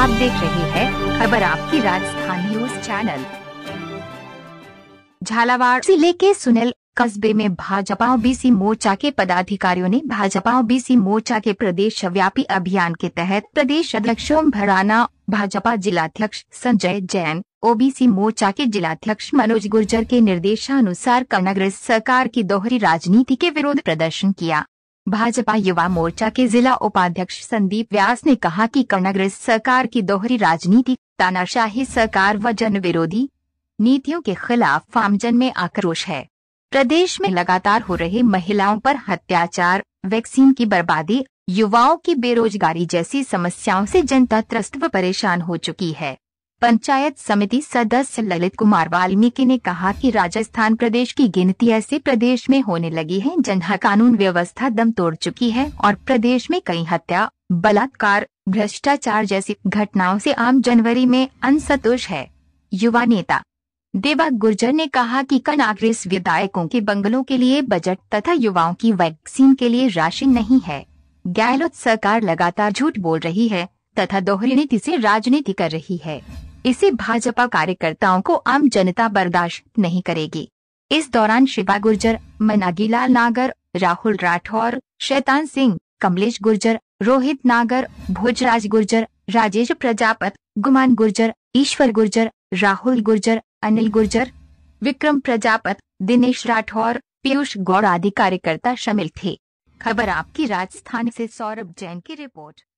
आप देख रहे हैं खबर आपकी राजस्थान न्यूज चैनल झालावाड़ जिले के सुनल कस्बे में भाजपा बीसी मोर्चा के पदाधिकारियों ने भाजपा बीसी मोर्चा के प्रदेश व्यापी अभियान के तहत प्रदेश अध्यक्ष ओम भराना भाजपा जिलाध्यक्ष संजय जैन ओबीसी मोर्चा के जिलाध्यक्ष मनोज गुर्जर के निर्देशानुसार कनग्रेस सरकार की दोहरी राजनीति के विरोध प्रदर्शन किया भाजपा युवा मोर्चा के जिला उपाध्यक्ष संदीप व्यास ने कहा कि कांग्रेस सरकार की दोहरी राजनीति तानाशाही सरकार व जन विरोधी नीतियों के खिलाफ आमजन में आक्रोश है प्रदेश में लगातार हो रहे महिलाओं पर अत्याचार वैक्सीन की बर्बादी युवाओं की बेरोजगारी जैसी समस्याओं से जनता त्रस्त व परेशान हो चुकी है पंचायत समिति सदस्य ललित कुमार वाल्मीकि ने कहा कि राजस्थान प्रदेश की गिनती ऐसे प्रदेश में होने लगी है जहाँ कानून व्यवस्था दम तोड़ चुकी है और प्रदेश में कई हत्या बलात्कार भ्रष्टाचार जैसी घटनाओं से आम जनवरी में असंतोष है युवा नेता देवा गुर्जर ने कहा कि कांग्रेस विधायकों के बंगलों के लिए बजट तथा युवाओं की वैक्सीन के लिए राशि नहीं है गहलोत सरकार लगातार झूठ बोल रही है तथा दोहरी नीति से राजनीति कर रही है इसे भाजपा कार्यकर्ताओं को आम जनता बर्दाश्त नहीं करेगी इस दौरान शिवा गुर्जर मनागीलाल नागर राहुल राठौर शैतान सिंह कमलेश गुर्जर रोहित नागर भोजराज गुर्जर राजेश प्रजापत गुमान गुर्जर ईश्वर गुर्जर राहुल गुर्जर अनिल गुर्जर विक्रम प्रजापत दिनेश राठौर पीयूष गौड़ आदि कार्यकर्ता शामिल थे खबर आपकी राजस्थान से सौरभ जैन की रिपोर्ट